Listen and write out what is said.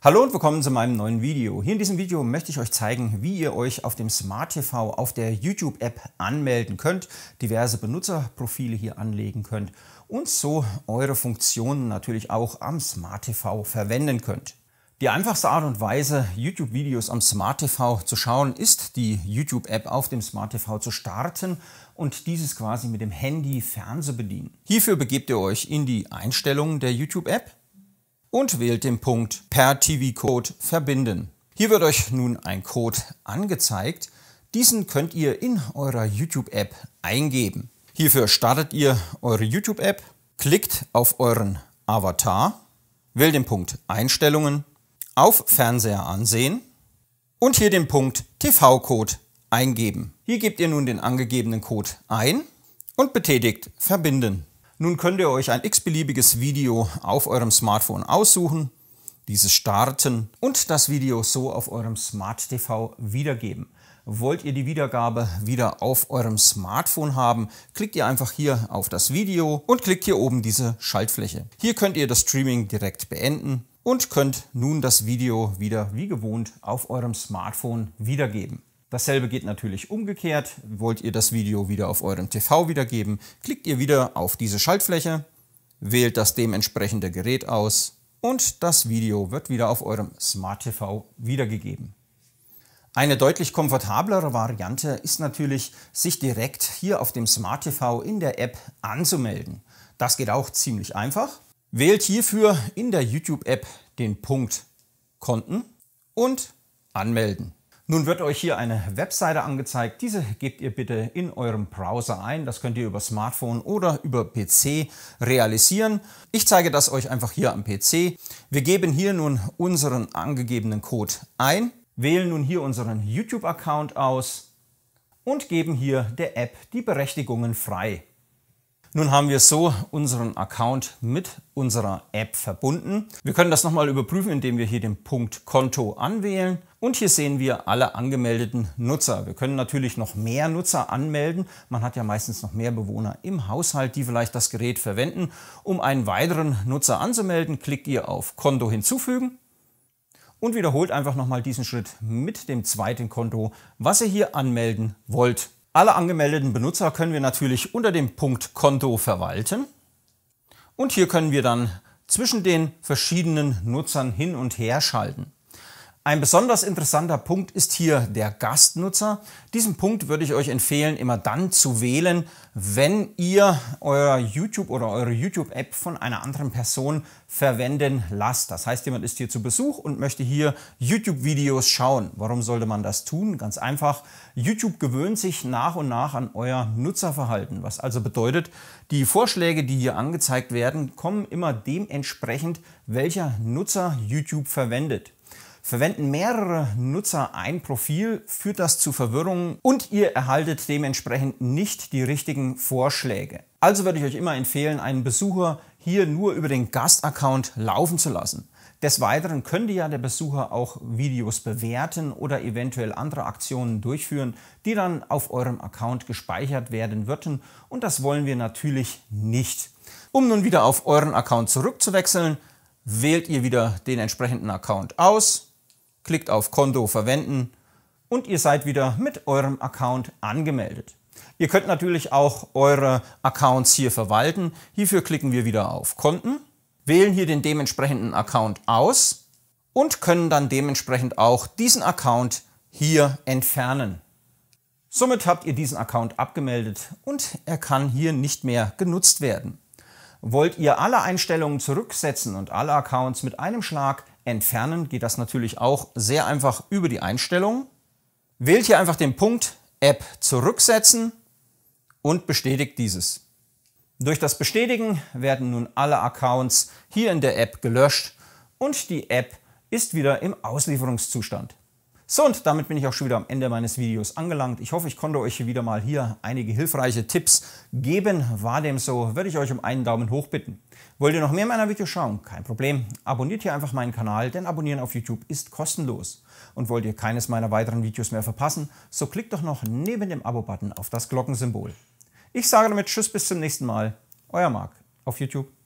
Hallo und willkommen zu meinem neuen Video. Hier in diesem Video möchte ich euch zeigen, wie ihr euch auf dem Smart TV auf der YouTube App anmelden könnt, diverse Benutzerprofile hier anlegen könnt und so eure Funktionen natürlich auch am Smart TV verwenden könnt. Die einfachste Art und Weise, YouTube-Videos am Smart TV zu schauen, ist die YouTube-App auf dem Smart TV zu starten und dieses quasi mit dem Handy Fernseh bedienen. Hierfür begebt ihr euch in die Einstellungen der YouTube-App und wählt den Punkt per TV-Code verbinden. Hier wird euch nun ein Code angezeigt. Diesen könnt ihr in eurer YouTube-App eingeben. Hierfür startet ihr eure YouTube-App, klickt auf euren Avatar, wählt den Punkt Einstellungen, auf Fernseher ansehen und hier den Punkt TV-Code eingeben. Hier gebt ihr nun den angegebenen Code ein und betätigt Verbinden. Nun könnt ihr euch ein x-beliebiges Video auf eurem Smartphone aussuchen, dieses starten und das Video so auf eurem Smart TV wiedergeben. Wollt ihr die Wiedergabe wieder auf eurem Smartphone haben, klickt ihr einfach hier auf das Video und klickt hier oben diese Schaltfläche. Hier könnt ihr das Streaming direkt beenden und könnt nun das Video wieder wie gewohnt auf eurem Smartphone wiedergeben. Dasselbe geht natürlich umgekehrt. Wollt ihr das Video wieder auf eurem TV wiedergeben, klickt ihr wieder auf diese Schaltfläche, wählt das dementsprechende Gerät aus und das Video wird wieder auf eurem Smart TV wiedergegeben. Eine deutlich komfortablere Variante ist natürlich, sich direkt hier auf dem Smart TV in der App anzumelden. Das geht auch ziemlich einfach. Wählt hierfür in der YouTube-App den Punkt Konten und Anmelden. Nun wird euch hier eine Webseite angezeigt. Diese gebt ihr bitte in eurem Browser ein. Das könnt ihr über Smartphone oder über PC realisieren. Ich zeige das euch einfach hier am PC. Wir geben hier nun unseren angegebenen Code ein, wählen nun hier unseren YouTube-Account aus und geben hier der App die Berechtigungen frei. Nun haben wir so unseren Account mit unserer App verbunden. Wir können das nochmal überprüfen, indem wir hier den Punkt Konto anwählen. Und hier sehen wir alle angemeldeten Nutzer. Wir können natürlich noch mehr Nutzer anmelden. Man hat ja meistens noch mehr Bewohner im Haushalt, die vielleicht das Gerät verwenden. Um einen weiteren Nutzer anzumelden, klickt ihr auf Konto hinzufügen und wiederholt einfach nochmal diesen Schritt mit dem zweiten Konto, was ihr hier anmelden wollt. Alle angemeldeten Benutzer können wir natürlich unter dem Punkt Konto verwalten. Und hier können wir dann zwischen den verschiedenen Nutzern hin und her schalten. Ein besonders interessanter Punkt ist hier der Gastnutzer. Diesen Punkt würde ich euch empfehlen, immer dann zu wählen, wenn ihr euer YouTube oder eure YouTube-App von einer anderen Person verwenden lasst. Das heißt, jemand ist hier zu Besuch und möchte hier YouTube-Videos schauen. Warum sollte man das tun? Ganz einfach, YouTube gewöhnt sich nach und nach an euer Nutzerverhalten, was also bedeutet, die Vorschläge, die hier angezeigt werden, kommen immer dementsprechend, welcher Nutzer YouTube verwendet. Verwenden mehrere Nutzer ein Profil, führt das zu Verwirrungen und ihr erhaltet dementsprechend nicht die richtigen Vorschläge. Also würde ich euch immer empfehlen, einen Besucher hier nur über den Gastaccount laufen zu lassen. Des Weiteren könnte ja der Besucher auch Videos bewerten oder eventuell andere Aktionen durchführen, die dann auf eurem Account gespeichert werden würden und das wollen wir natürlich nicht. Um nun wieder auf euren Account zurückzuwechseln, wählt ihr wieder den entsprechenden Account aus, klickt auf Konto verwenden und ihr seid wieder mit eurem Account angemeldet. Ihr könnt natürlich auch eure Accounts hier verwalten. Hierfür klicken wir wieder auf Konten, wählen hier den dementsprechenden Account aus und können dann dementsprechend auch diesen Account hier entfernen. Somit habt ihr diesen Account abgemeldet und er kann hier nicht mehr genutzt werden. Wollt ihr alle Einstellungen zurücksetzen und alle Accounts mit einem Schlag entfernen, geht das natürlich auch sehr einfach über die Einstellungen. Wählt hier einfach den Punkt App zurücksetzen und bestätigt dieses. Durch das Bestätigen werden nun alle Accounts hier in der App gelöscht und die App ist wieder im Auslieferungszustand. So, und damit bin ich auch schon wieder am Ende meines Videos angelangt. Ich hoffe, ich konnte euch wieder mal hier einige hilfreiche Tipps geben. War dem so, würde ich euch um einen Daumen hoch bitten. Wollt ihr noch mehr meiner Videos schauen? Kein Problem. Abonniert hier einfach meinen Kanal, denn Abonnieren auf YouTube ist kostenlos. Und wollt ihr keines meiner weiteren Videos mehr verpassen, so klickt doch noch neben dem Abo-Button auf das Glockensymbol. Ich sage damit Tschüss bis zum nächsten Mal. Euer Marc auf YouTube.